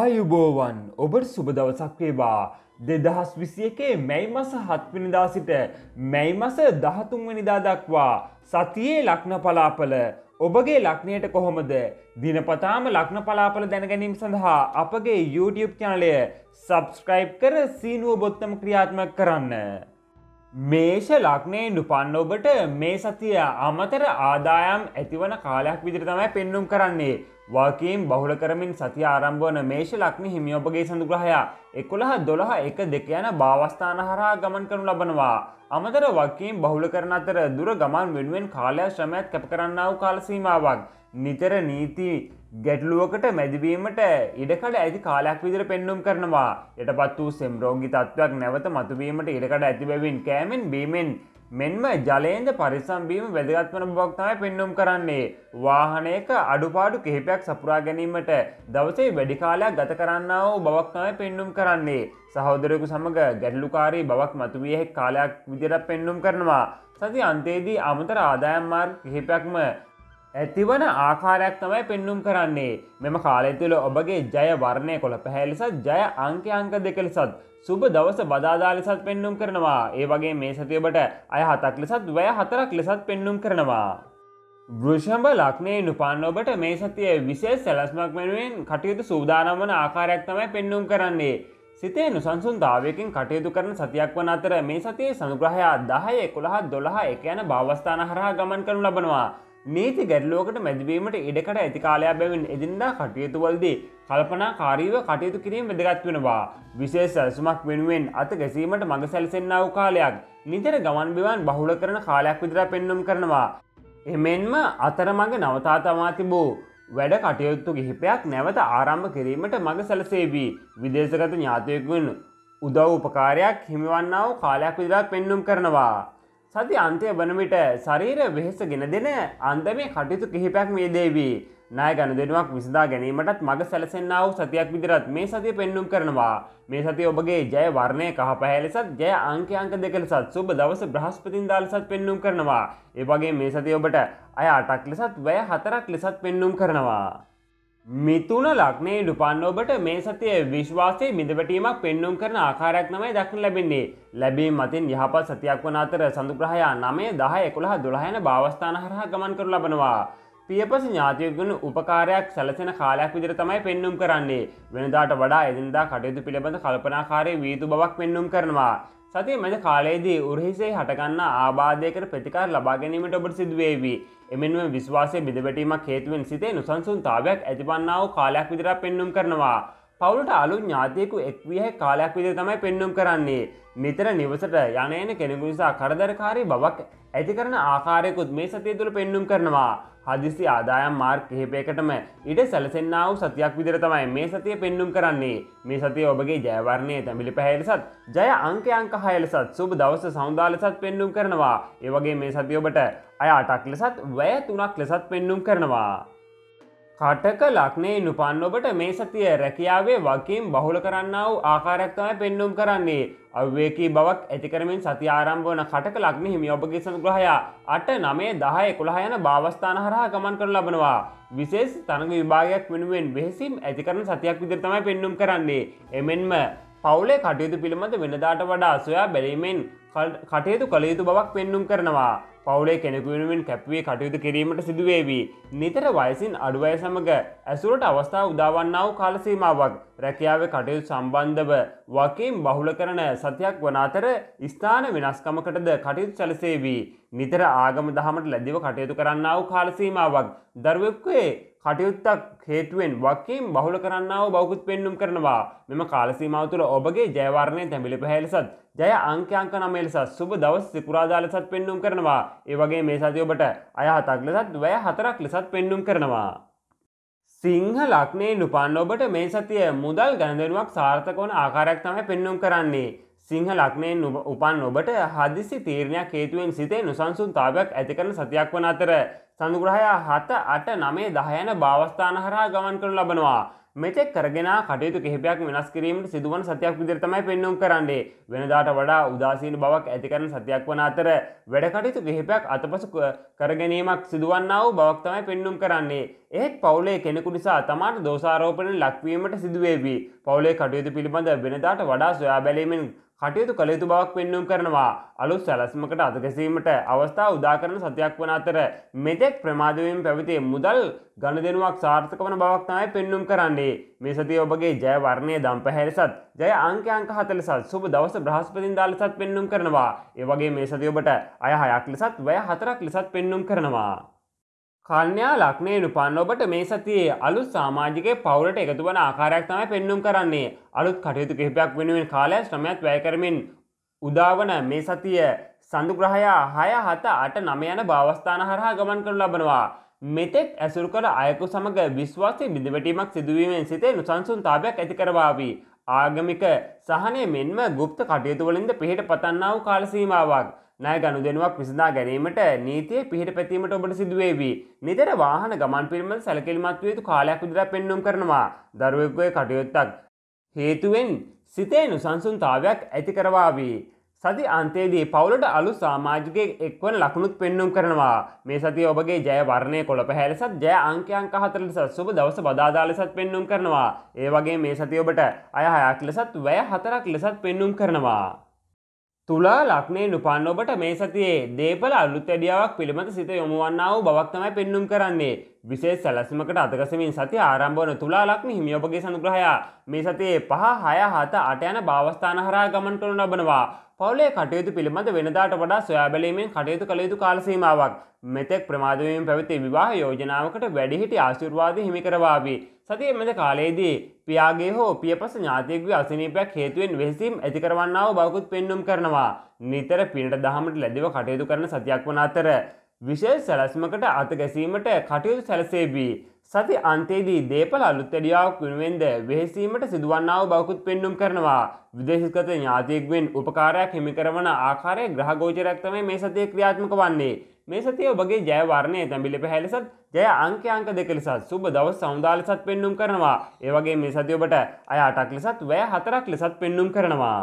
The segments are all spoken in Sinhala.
ආයුබෝවන් ඔබට සුබ දවසක් වේවා දෙදහස් විසි එකේ මැයි මස හත්වනිදා සිට මැයි මස දහතුන්වනිදා දක්වා සතියේ ලක්න පලාපල ඔබගේ ලක්නයට කොහොමද දිනපතාම ලක්න පලාපල දැනගැනීම සඳහා අපගේ YouTube චනලය සබස්ක්‍රයිබ් කර සීනුව බොත්තම ක්‍රියාත්මක කරන්න. මේෂ ලක්නයෙන් උපන්න ඔබට මේ සතිය අමතර ආදායම් ඇතිවන කාලයක් විදිර තමයි පෙන්නුම් කරන්නේ වාකීම් බහුල කරමින් සති ආරම්භවන මේෂ ලක්නි හිමියෝපගේ සඳුග්‍රහයා එකොළහ දොළහ එක දෙක යන භාවස්ථාන හරහා ගමන් කරනු ලබනවා. අමතර වකීම් බහුල කරන අතර දුර ගමන් වෙනුවෙන් කාලය ශ්‍රමයක් කැප කරන්නාව කාලසීමාවක්. නිතර නීති ගැටලුවකට මැදිවීමට ඉඩකඩ ඇති කාලයක් විදිර පෙන්නුම් කරනවා. යටපත් වූ සෙම්රෝගි තත්ත්වයක් නැවත මතුවීමට ඉඩකඩ ඇති බැවින් කෑමෙන් බීමෙන් මෙන්ම ජලයෙන්ද පරිසම්බීම වැදගත්වන බොක්තමයි පෙන්නුම් කරන්නේ. වාහනයක අඩුපාඩු කිහිපයක් සපුරා ගැනීමට දවසේ වැඩිකාලයක් ගත කරන්න වූ බවක්තමයි පෙන්නුම් කරන්නේ. සහෝදරයකු සමඟ ගැටලුකාරී බවක් මතුවියෙහෙක් කාලයක් විදිරක් පෙන්නුම් කරනවා. සති අන්තේදී අමතර ආදායම් මාර්ග කිහිපයක්ම ඇතිවන ආකාරයක් තමයි පෙන්නුම් කරන්නේ මෙම කාලය තුළ ඔබගේ ජය වර්ණය කොළ පැහැලිසත් ජය අංක අංක දෙකලෙසත් සුබ දවස බදාදාලිසත් පෙන්නුම් කරනවා ඒ වගේ මේ සතියබට අය හතක් ලෙසත් වැය හතරක් ලෙසත් පෙන්නුම් කරනවා. බෘෂභ ලක්නේ නුපන්න ඔබට මේ සතිය විශේෂ සැලස්මක් වෙනුවෙන් කටයුතු සූදානම් වන ආකාරයක් තමයි පෙන්නුම් කරන්නේ. සිතේ නුසන්සුන්තාවයකින් කටයුතු කරන සතියක් වන අතර මේ සතියේ සංග්‍රහයා 10, 11, 12 එක යන භාවස්ථාන හරහා ගමන් කරනු ලබනවා. මේති ගැටලෝකට මැදවීමට ඉඩකට ඇතිකාලයක් බැවින් එදින්දා කටයුතුවල්දී කල්පනා කාරීව කටයුතු කිරීම වැදගත් වෙනවා. විශේෂ සැසුමක් වෙනුවෙන් අත ගැසීමට මඟ සැලසෙන්න්නාව කාලයක් නිතර ගමන් බිවන් බහුල කරන කාලයක් විදිර පෙන්නුම් කරනවා. එමෙන්ම අතරමඟ නවතා තමා තිබූ. වැඩ කටයුත්තු ගිහිපයක් නැවත ආරම්භ කිරීමට මඟ සැලසේවී විදේශගත ඥාතයකුන් උදව් උපකාරයක් හිමිවන්නාව කාලයක් විදිරත් පෙන්නුම් කරනවා. සති අන්තය වනවිට ශරීර වෙහෙස ගෙන දෙන අන්දමේ කටයුතු කිහිපයක් මේ දේවී නාය ගණ දෙනුවක් විසදා ගැනීමටත් මඟ සැලසෙන්න්නාව සතියක් විදිරත් මේ සතිය පෙන්නුම් කරනවා මේ සති ඔබගේ ජය වර්ණය කහ පැහැලෙසත් ජය අංක අංක දෙකලසත් සුබ දවස බ්‍රහස්පතින් දාලසත් පෙන්නුම් කරනවා ඒවගේ මේ සති ඔබට අය අටක් ලෙසත් වැය හතරක් ලෙසත් පෙන්නුම් කරනවා. මිතුන ලක්නේ ඩුපන්න ඔබට මේ සතිය විශ්වාසය මිදවැටීමක් පෙන්නුම් කරන ආකාරයක් නමයි දක්න ලැබෙන්නේ ලැබීම මතින් යහපත් සතියක් වන අතර සඳුග්‍රහයා නමය දහ එකුළහ දුළහයන භාවස්ථාන හරහා ගමන් කරු ලබනවා. පියපස ඥාතියගුණ උපකාරයක් සැලසෙන කාලයක් විදිර තමයි පෙන්නුම් කරන්නේ වෙනදාට වඩා එදින්දා කටයුතු පිළිබඳ කල්පනාකාරය වීතු බවක් පෙන්නුම් කරනවා. සති මැද කාලයේදී උරහිසේ හටගන්න ආබාධයකට ප්‍රතිකාර ලබා ගැනීමට ඔබට සිදුවේවී. එමෙන්ම විශ්වාසය බිඳවැටීමක් හේතුවෙන් සිතේ නුසන්සුන්තාවයක් ඇතිබන්නාව කාලයක් විදිරක් පෙන්නුම් කරනවා. පවුලට අලු ඥාතියකු එක්විය කාලයක් විදේ තමයි පෙන්නුම් කරන්නේ නිතර නිවසට යනයන කෙනෙකු නිසා කරදරකාරී බවක් ඇති කරන ආකාරයකුත් මේ සතිය තුළ පෙන්නුම් කරනවා හදිසි ආදායම් මාර්ක් කිහිපයකටම ඉඩ සැලසෙන්න්නාව සතියක් විදිර තමයි මේ සතිය පෙන්නුම් කරන්නේ මේ සතිය ඔබගේ ජයවරණය තැමිලි පැහැලසත් ජය අංකයංක හයලසත් සුබ දවස සෞදාලසත් පෙන්නුම් කරනවා ඒවගේ මේ සතිය ඔබට අය අටක් ලෙසත් වැය තුනක් ලෙසත් පෙන්නුම් කරනවා. කටක ලක්නේ නුපන් ඔබට මේ සතිය රැකියාවේ වකීම් බහුල කරන්නා වූ ආකාරයක්තමයි පෙන්නුම් කරන්නේ. අවවේකී බවක් ඇතිකරමින් සති ආරම්භවන කටක ලක්න හිමි ඔබගේ සංග්‍රහයා අට නමේ දහය එකොළහ යන භාවස්ථාන හරහා ගමන් කර ලබනවා. විශේෂ තනග විභාගයක් වෙනුවෙන් වෙහෙසිම් ඇතිකරන සතියක් විදිරතමයි පෙන්නුම් කරන්නේ. එමෙන්ම පවුලේ කටයුතු පිළිබඳ වෙනදාට වඩා සොයා බැලීමෙන් කටයුතු කළයුතු බවක් පෙන්නුම් කරනවා පවුලේ කෙනෙකුවෙනුවෙන් කැප්වේ කටයුතු කිරීමට සිදුවේවී. නිතර වයසින් අඩුවය සමඟ ඇසුරට අවස්ථාව උදාවන්නාව කාලසීමාවක් රැකියාව කටයුතු සම්බන්ධව වකීම් බහුල කරන සතියක් වනාතර ස්ථාන වෙනස්කමකටද කටයුතු සැලසේවී. නිතර ආගම දහමට ලැදිව කටයුතු කරන්නාව කාලසීමාවක් දර්වෙක්වේ කටයුත්තක් හේතුවෙන් වකීම් බහුල කරන්නාව බෞකුත් පෙන්නුම් කරනවා මෙම කාලසීමාව තුළ ඔබගේ ජයවාරණය තැඹිලි පැහැලසත් ජය අංකයංක නමේලසත් සුබ දවස් සිකුරාදා ලෙසත් පෙන්නුම් කරනවා ඒ වගේ මේ සති ඔබට අයහතක් ලෙසත් වැය හතරක් ලෙසත් පෙන්නුම් කරනවා සිංහ ලක්නේ නුපන්න ඔබට මේ සතිය මුදල් ගැනදෙනුවක් සාර්ථකවන ආකාරයක් තමයි පෙන්නුම් කරන්නේ සිංහ ලක්නයෙන් උපන් ඔබට හදිසි තීරණයක් හේතුවෙන් සිතේ නොසන්සුන්තාවයක් ඇති කරන සතියක් වන අතර චන්දුග්‍රහය හත අට නමේ දහයන භාවස්ථාන හරහා ගමන් කරනු ලබනවා. මෙතෙක් කරගෙන කටයුතු කිහිපයක් වෙනස් කිරීමට සිදුවන සතියක් විදිහට තමයි පෙන්වුම් කරන්නේ. වෙනදාට වඩා උදාසීන බවක් ඇති කරන සතියක් වන අතර වැඩ කටයුතු කිහිපයක් අතපසු කර ගැනීමක් සිදුවන්නා වූ බවක් තමයි පෙන්වුම් කරන්නේ. එහෙත් පවුලේ කෙනෙකු නිසා තමාට දෝෂාරෝපණය ලක්වීමට සිදුවේවි. පවුලේ කටයුතු පිළිබඳ වෙනදාට වඩා සොයා බැලීමෙන් කටයුතු කළයුතු බවක් පෙන්නුම් කරනවා අලුත් සැලස්මකට අදගැසීමට අවස්ථා උදාකරන සතියක් වන අතර මෙතෙක් ප්‍රමාදවීම පැවිතේ මුදල් ගණදෙනුවක් සාර්ථක වන බවක් තමයි පෙන්නුම් කරන්නේ මේ සතිය ඔබගේ ජය වර්ණය දම් පැහැරිසත් ජය අංකයංක හතලසත් සුබ දවස බ්‍රහස්පතින් දාලසත් පෙන්නුම් කරනවා ඒ වගේ මේ සතිය ඔබට අය හයක් ලෙසත් වැය හතරක් ලෙසත් පෙන්නුම් කරනවා කන්‍යා ලක්නේ නුපන්න ඔබට මේ සතියේ අලුත් සාමාජිකය පවුලට එකතු වන ආකාරයක් තමයි පෙන්නුම් කරන්නේ අලුත් කටයුතු කිහිපයක් වෙනුවෙන් කාලය ශ්‍රමයක් වැය කරමින් උදාවන මේ සතිය සඳුග්‍රහයා හය හත අට නම යන භාවස්ථාන හරහා ගමන් කරනු ලබනවා. මෙතෙක් ඇසුරු කර අයකු සමඟ විශ්වාසය බිඳවැටීමක් සිදුවීමෙන් සිතේ නුසන්සුන්තාවයක් ඇති කරවාවී. ආගමික සහනය මෙන්ම ගුප්ත කටයුතුවලින්ද පිහිට පතන්නාව කාලසීමාවක්. නය ගනුදෙනුවක් විසඳා ගැනීමට නීතිය පිහිට පැතීමට ඔබට සිදුවේවී. නිතර වාහන ගමන් පිරිම සැලකිල්මත්වයුතු කාලයක් විදිර පෙන්නුම් කරනවා දරුවෙක්ගොය කටයුත්තක්. හේතුවෙන් සිතේ නුසන්සුන්තාවයක් ඇතිකරවාවී. සති අන්තේදී පවුලට අලු සාමාජිකය එක්වන ලකුණුත් පෙන්නුම් කරනවා මේ සති ඔබගේ ජයවරණය කොළ පැහැලසත් ජය අංකයංක හතරලෙසත් සුබ දවස බදාදාලෙසත් පෙන්නුම් කරනවා. ඒ වගේ මේ සති ඔබට අයහයක් ලෙසත් වැය හතරක් ලෙසත් පෙන්නුම් කරනවා. තුලා ලක්නේ නුපන් ඔබට මේ සතියේ දේපල අලුත් ඇඩියාවක් පිළිබඳ සිත යොමුවන්නාව බවක්තමයි පෙන්නුම් කරන්නේ. විශේෂ සැලැස්මකට අතකසමින් සති ආරම්භවන තුලා ලක්න හිමියඔබගේ සඳුග්‍රහයා මේ සතියේ පහ හය හත අට යන භාවස්ථාන හරා ගමන් කරනු ලබනවා. පවලේ කටයුතු පිළිබඳ වෙනදාට වඩා සොයාබැලීමෙන් කටයුතු කළ යුතු කාලසීමාවක් මෙතෙක් ප්‍රමාදවීම පැවති විවාහ යෝජනාවකට වැඩිහිටි ආශිර්වාද හිමිකරවාවී. සතිය මෙද කාලයේදී පියාගේ හෝ පියපස ඥාතියකගේ අසනීපයක් හේතුවෙන් වෙහසීම් ඇතිකරවන්නාව බවකුත් පෙන්නුම් කරනවා. නිතර පිනට දහමට ලැදිව කටයුතු කරන සතියක් වන අතර. විශේෂ සැලස්මකට අත ගැසීමට කටයුතු සැලසේබී. සති අන්තේදී දේපල අලුත්තඩියාවක් වෙනුවෙන්ද වෙහෙසීමට සිදුවන්නාව බවකුත් පෙන්නුම් කරනවා. විදේශගත ඥාතියෙක්වෙන් උපකාරයක් හිමිකරවන ආකාරය ග්‍රහගෝචරක්තමයි මේ සතිය ක්‍රියාත්මක වන්නේ. මේ සතිය ඔබගේ ජයවර්ණය තැඹිලි පැහැලෙසත් ජය අංක අංක දෙක ලෙසත් සුබ දවස් සෞදාලෙසත් පෙන්නුම් කරනවා. ඒවගේ මේ සතිය ඔබට අය අටක් ලෙසත් වැය හතරක් ලෙසත් පෙන්නුම් කරනවා.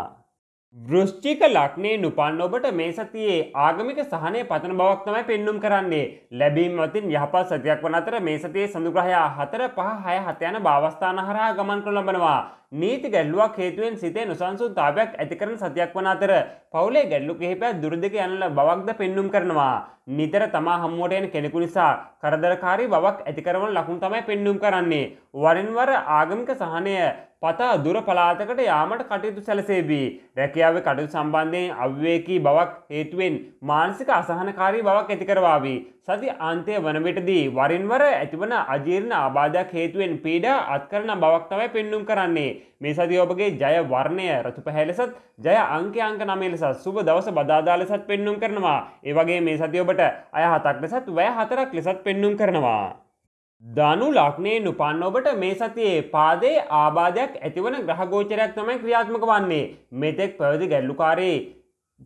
දෘෂ්ටික ලක්නේ නුපන්න ඔබට මේ සතියේ ආගමික සහනය පතන බවක් තමයි පෙන්නුම් කරන්නේ ලැබීම් අතින් යහපත් සතියක් වන අතර මේ සතියේ සඳුග්‍රහයා හතර පහ හය හත යන භාවස්ථාන හරහා ගමන් කර ලබනවා නීති ගැල්ලුවක් හේතුවෙන් සිතේ නොසන්සුන්තාවයක් ඇතිකරන සතියක් වන අතර පවුලේ ගැල්ලු කිහිපයක් දුරදිග යනල බවක්ද පෙන්නුම් කරනවා නිතර තමා හම්මුවට යන කෙනෙකු නිසා කරදරකාරී බවක් ඇතිකරවන ලකුණු තමයි පෙන්නුම් කරන්නේ වරින්වර ආගමික සහනය පතා දුර පලාතකට යාමට කටයුතු සැලසේවී. රැකියාව කටයුතු සම්බන්ධයෙන් අවවේකී බවක් හේතුවෙන් මානසික අසහනකාරී බවක් ඇතිකරවාවී. සති අන්තය වනවිටදී වරින්වර ඇතිවන අජීර්ණ ආබාධයක් හේතුවෙන් පීඩා අත්කරන බවක් තමයි පෙන්නුම් කරන්නේ. මේ සති ඔබගේ ජය වර්ණය රතු පැහැලෙසත් ජය අංක අංක නමේ ලෙසත් සුබ දවස බදාදා ලෙසත් පෙන්නුම් කරනවා. ඒ වගේ මේ සති ඔබට අය හතක් ලෙසත් වැය හතරක් ලෙසත් පෙන්නුම් කරනවා. දනු ලක්නේ නුපන් ඔබට මේ සතියේ පාදේ ආබාධයක් ඇතිවන ග්‍රහගෝචරයක් තමයි ක්‍රියාත්මක වන්නේ මෙතෙක් පැවදි ගැල්ලුකාරී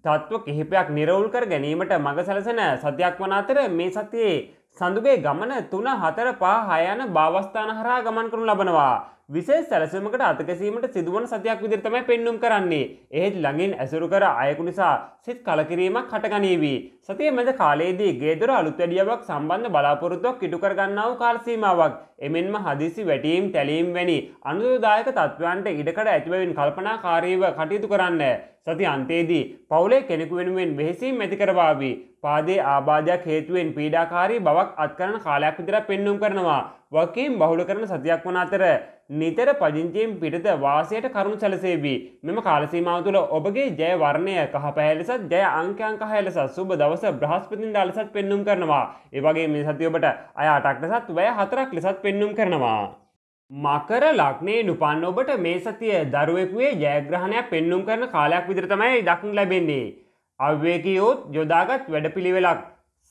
තත්ත්ව කිහිපයක් නිරවුල් කර ගැනීමට මඟ සැලසන සතියක් වන අතර මේ සතියේ සඳුගේ ගමන තුන හතර පා හයන භාවස්ථාන හරහා ගමන් කරනු ලබනවා විශේෂ සැලසුමකට අතකැසීමට සිදුවන සතියක් විදිරතමයි පෙන්නුම් කරන්නේ. ඒත් ළඟින් ඇසුරු කර අයකු නිසා සිත් කලකිරීමක් හටගනීවී. සතිය මැද කාලයේදී ගේදර අලුත් වැඩියාවක් සම්බන්ධ බලාපොරොත්තුවක් ඉටුකරගන්නාව කාල්සීමාවක්. එමෙන්ම හදිසි වැටීම් තැලීම් වැනි අනුදායක තත්ත්වයන්ට ඉඩකට ඇතිවවින් කල්පනාකාරීව කටයුතු කරන්න. සති අන්තේදී පවුලේ කෙනෙකු වෙනුවෙන් වෙහෙසීම් ඇති කරවාවී. පාදේ ආබාධයක් හේතුවෙන් පීඩාකාරී බවක් අත්කරන කාලයක් විදිර පෙන්නුම් කරනවා. වකීම් බහුල කරන සතියක් වන අතර නිතර පදිංචියෙන් පිටත වාසයට කරුණු සැලසේවී මෙම කාලසීමාව තුළ ඔබගේ ජය වර්ණය කහ පැහැලෙසත් ජය අංකයංක හයලෙසත් සුබ දවස බ්‍රහස්පතින් ඩලසත් පෙන්නුම් කරනවා. ඒවගේ මේ සතිඔබට අය අටක් ලෙසත් වැය හතරක් ලෙසත් පෙන්නුම් කරනවා. මකර ලක්නේ නුපන්න ඔබට මේ සතිය දරුවෙකුවේ ජයග්‍රහණයක් පෙන්නුම් කරන කාලයක් විදිරතමයි දක්න ලැබෙන්නේ. අවවේකයෝත් යොදාගත් වැඩපිළිවෙලක්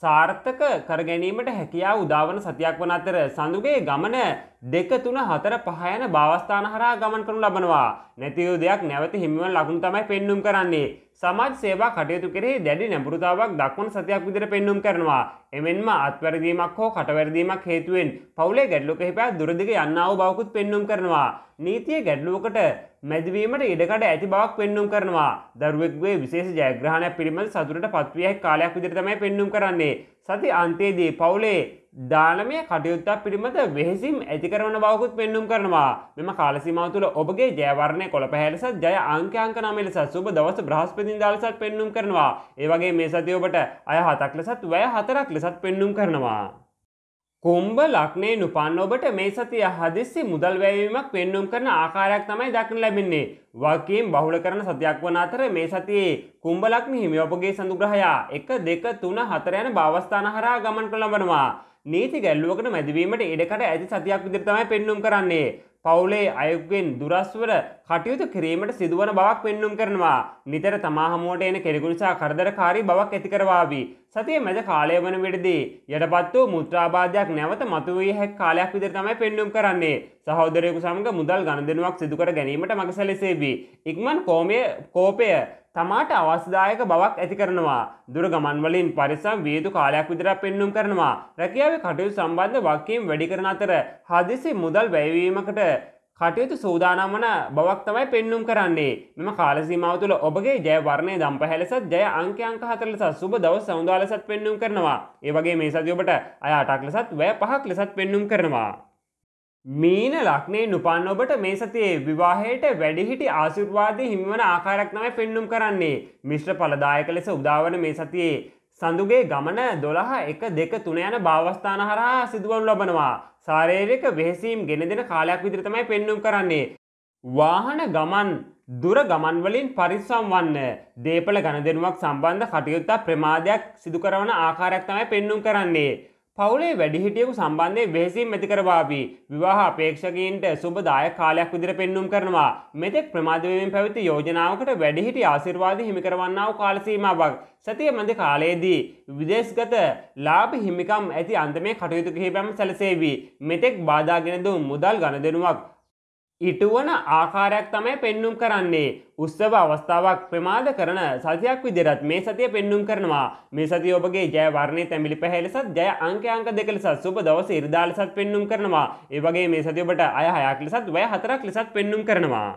සාර්ථක කරගැනීමට හැකියා උදාවන සතියක් වන අතර සඳුගේ ගමන දෙක තුන හතර පහයන භාවස්ථාන හරහා ගමන් කරනු ලබනවා. නැතිවූ දෙයක් නැවත හිමිවන ලකුණු තමයි පෙන්නුම් කරන්නේ. සමාජ සේවා කටයුතු කෙරෙහි දැඩි නැඹුරුතාවක් දක්වන සතියක් විදිහට පෙන්නුම් කරනවා. එමෙන්ම අත්වැරදීමක් හෝ කටවැරදීමක් හේතුවෙන් පවුලේ ගැටලු කිහිපයක් දුරදිග යන්නා වූ බවකුත් පෙන්නුම් කරනවා. නීතිය ගැටලුවකට මැදිවීමට ඉඩකඩ ඇති බවක් පෙන්නුම් කරනවා. දරුවෙක්ගේ විශේෂ ජයග්‍රහණයක් පිළිබඳ සතුටට පත්වියක් කාලයක් විදිහට තමයි පෙන්නුම් කරන්නේ. සති අන්තයේදී පවුලේ දානමය කටයුත්තක් පිළිබඳ වෙහෙසිම් ඇතිකරවන බවකුත් පෙන්නුම් කරනවා මෙම කාලසිමාව තුළ ඔබගේ ජයවරණය කොළ පැහැලසත් ජය අංකංක නම ලෙස සුබ දවස බ්‍රහස්පතින් දාලසත් පෙන්නුම් කරනවා ඒවගේ මේ සතිඔබට අය හතක් ලෙසත් වැය හතරක් ලෙසත් පෙන්නුම් කරනවා. කුම්භ ලක්නේ නුපන්න ඔබට මේ සතිය හදිස්සි මුදල් වැයවීමක් පෙන්නුම් කරන ආකාරයක් තමයි දක්න ලැබෙන්නේ. වකීම් බහුල කරන සතියක් වන අතර මේ සතියේ කුම්භ ලක්න හිමි ඔබගේ සඳුග්‍රහයා 1 2 3 4 යන භාවස්ථාන හරහා ගමන් කර ලබනවා. නීති ගැල්ලුවකට මැදිවීමට ඉඩකඩ ඇති සතියක් විදිහට තමයි පෙන්නුම් කරන්නේ. පවුලේ අයෙකුගෙන් දුරස්වර කටයුතු කිරීමට සිදුවන බවක් පෙන්නුම් කරනවා. නිතර තමාහමුවට එන කෙරෙකුනිසා කරදරකාරී බවක් ඇතිකරවාවී. සතිය මැද කාලය වන විටදී. යටපත් වූ මුත්‍රාබාධයක් නැවත මතුවී හැක් කාලයක් විදිර තමයි පෙන්නුම් කරන්නේ. සහෝදරයකු සමඟ මුදල් ගණදනුවක් සිදුකර ගැනීමට මඟ සැලසේවී. ඉක්මන් කෝමය කෝපය තමාට අවස්දායක බවක් ඇති කරනවා. දුර ගමන්වලින් පරිසම් වියතු කාලයක් විදිරක් පෙන්නුම් කරනවා. රැකියාව කටයු සම්බන්ධ වක්කීම් වැඩි කරන අතර හදිසි මුදල් වැයවීමකට කටයුතු සූදානම් වන බවක් තමයි පෙන්නුම් කරන්නේ මෙම කාලසීමාව තුළ ඔබගේ ජය වර්ණය දම් පහැලෙසත් ජය අංක අංක හතර ලෙසත් සුබ දවස් සමුදා ලෙසත් පෙන්නුම් කරනවා. ඒ වගේ මේ සතිය ඔබට අය අටක් ලෙසත් වැය පහක් ලෙසත් පෙන්නුම් කරනවා. මීන ලක්නේ නුපන් ඔබට මේ සතියේ විවාහයට වැඩිහිටි ආශිර්වාදය හිමිවන ආකාරයක් තමයි පෙන්නුම් කරන්නේ. මිශ්‍ර ඵලදායක ලෙස උදාවන මේ සතියේ සඳුගේ ගමන දොළහ එක දෙක තුන යන භාවස්ථාන හරහා සිදුවනු ලබනවා. සාරේරික වෙහෙසීම් ගෙන දෙෙන කාලයක් විදිරතමයි පෙන්නුම් කරන්නේ. වාහන ගමන් දුර ගමන්වලින් පරිස්සම් වන්න දේපල ගණදෙනුවක් සම්බන්ධ කටයුත්තා ප්‍රමාදයක් සිදුකරවන ආකාරයක් තමයි පෙන්නුම් කරන්නේ. පවුලේ වැඩිහිටියකු සම්බන්ධය වෙහසිම් ඇතිකරවාපී විවාහ අපේක්ෂකීන්ට සුබදාය කාලයක් විදිර පෙන්නුම් කරනවා මෙතෙක් ප්‍රමාධවීම පැවිති යෝජනාවකට වැඩිහිටි ආසිර්වාද හිමිකරවන්නාව කාලසීමාවක් සතිය මැද කාලයේදී විදේශගත ලාභ හිමිකම් ඇති අන්තමේ කටයුතු කිහිපැම සැලසේවී මෙතෙක් බාධාගෙනදුම් මුදල් ගණදෙනුවක් ඉටුවන ආකාරයක් තමයි පෙන්නුම් කරන්නේ උත්සව අවස්ථාවක් ප්‍රමාද කරන සතියක් විදිරත් මේ සතිය පෙන්නුම් කරනවා මේ සති ඔබගේ ජයවරණය තැමිලි පැහැලෙසත් ජය අංකයංක දෙකලෙසත් සුබ දවස ඉරිදාලෙසත් පෙන්නුම් කරනවා ඒ වගේ මේ සති ඔබට අය හයක් ලෙසත් වැය හතරක් ලෙසත් පෙන්නුම් කරනවා